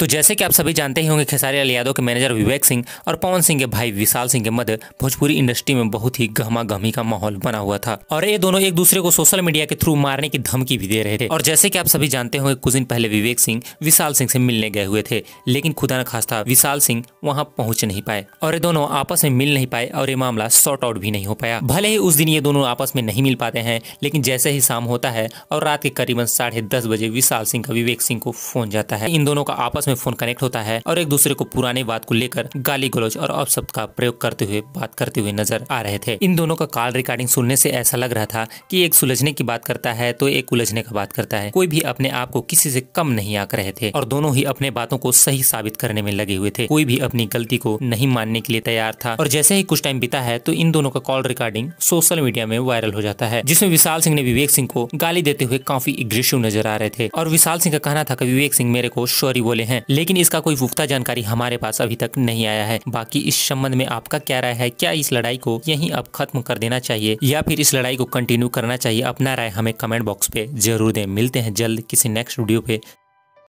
तो जैसे कि आप सभी जानते ही होंगे खेसारी लाल यादव के मैनेजर विवेक सिंह और पवन सिंह के भाई विशाल सिंह के मध्य भोजपुरी इंडस्ट्री में बहुत ही गहमा गहमी का माहौल बना हुआ था और ये दोनों एक दूसरे को सोशल मीडिया के थ्रू मारने की धमकी भी दे रहे थे और जैसे कि आप सभी जानते होंगे कुछ दिन पहले विवेक सिंह विशाल सिंह से मिलने गए हुए थे लेकिन खुदा न था विशाल सिंह वहाँ पहुंच नहीं पाए और ये दोनों आपस में मिल नहीं पाए और ये मामला सॉर्ट आउट भी नहीं हो पाया भले ही उस दिन ये दोनों आपस में नहीं मिल पाते हैं लेकिन जैसे ही शाम होता है और रात के करीबन साढ़े बजे विशाल सिंह का विवेक सिंह को फोन जाता है इन दोनों का आपस में फोन कनेक्ट होता है और एक दूसरे को पुराने बात को लेकर गाली गलोच और अपशब्द का प्रयोग करते हुए बात करते हुए नजर आ रहे थे इन दोनों का कॉल रिकॉर्डिंग सुनने से ऐसा लग रहा था कि एक सुलझने की बात करता है तो एक उलझने का बात करता है कोई भी अपने आप को किसी से कम नहीं आंक रहे थे और दोनों ही अपने बातों को सही साबित करने में लगे हुए थे कोई भी अपनी गलती को नहीं मानने के लिए तैयार था और जैसे ही कुछ टाइम बीता है तो इन दोनों का कॉल रिकॉर्डिंग सोशल मीडिया में वायरल हो जाता है जिसमें विशाल सिंह ने विवेक सिंह को गाली देते हुए काफी एग्रेसिव नजर आ रहे थे और विशाल सिंह का कहना था कि विवेक सिंह मेरे को शौरी बोले हैं हैं लेकिन इसका कोई पुख्ता जानकारी हमारे पास अभी तक नहीं आया है बाकी इस संबंध में आपका क्या राय है क्या इस लड़ाई को यही अब खत्म कर देना चाहिए या फिर इस लड़ाई को कंटिन्यू करना चाहिए अपना राय हमें कमेंट बॉक्स पे जरूर दें मिलते हैं जल्द किसी नेक्स्ट वीडियो पे